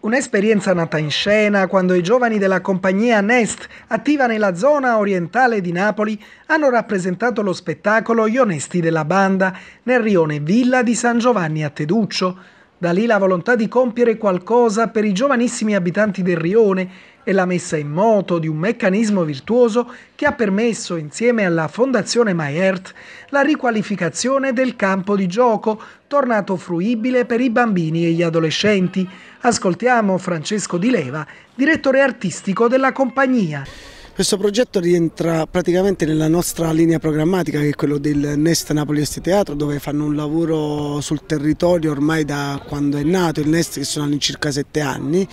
Un'esperienza nata in scena quando i giovani della compagnia Nest, attiva nella zona orientale di Napoli, hanno rappresentato lo spettacolo Gli Onesti della Banda nel rione Villa di San Giovanni a Teduccio. Da lì la volontà di compiere qualcosa per i giovanissimi abitanti del rione e la messa in moto di un meccanismo virtuoso che ha permesso, insieme alla Fondazione Maert, la riqualificazione del campo di gioco, tornato fruibile per i bambini e gli adolescenti. Ascoltiamo Francesco Di Leva, direttore artistico della compagnia. Questo progetto rientra praticamente nella nostra linea programmatica che è quello del Nest Napoli Est Teatro dove fanno un lavoro sul territorio ormai da quando è nato il Nest che sono all'incirca sette anni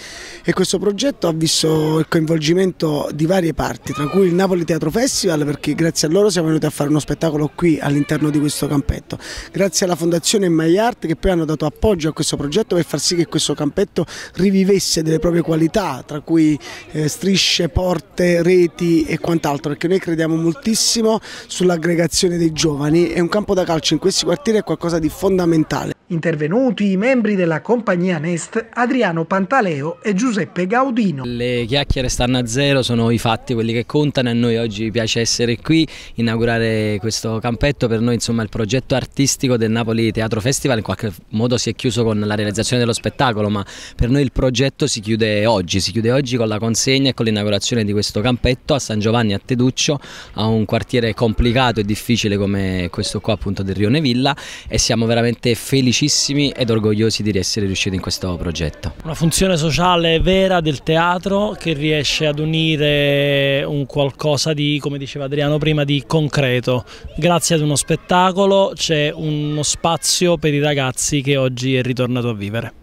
e questo progetto ha visto il coinvolgimento di varie parti tra cui il Napoli Teatro Festival perché grazie a loro siamo venuti a fare uno spettacolo qui all'interno di questo campetto grazie alla fondazione My Art che poi hanno dato appoggio a questo progetto per far sì che questo campetto rivivesse delle proprie qualità tra cui eh, strisce, porte, reti talenti e quant'altro, perché noi crediamo moltissimo sull'aggregazione dei giovani e un campo da calcio in questi quartieri è qualcosa di fondamentale. Intervenuti i membri della compagnia Nest, Adriano Pantaleo e Giuseppe Gaudino. Le chiacchiere stanno a zero, sono i fatti quelli che contano e a noi oggi piace essere qui, inaugurare questo campetto, per noi insomma il progetto artistico del Napoli Teatro Festival in qualche modo si è chiuso con la realizzazione dello spettacolo, ma per noi il progetto si chiude oggi, si chiude oggi con la consegna e con l'inaugurazione di questo campetto soprattutto a San Giovanni a Teduccio, a un quartiere complicato e difficile come questo qua appunto del Rione Villa e siamo veramente felicissimi ed orgogliosi di essere riusciti in questo progetto. Una funzione sociale vera del teatro che riesce ad unire un qualcosa di, come diceva Adriano prima, di concreto. Grazie ad uno spettacolo c'è uno spazio per i ragazzi che oggi è ritornato a vivere.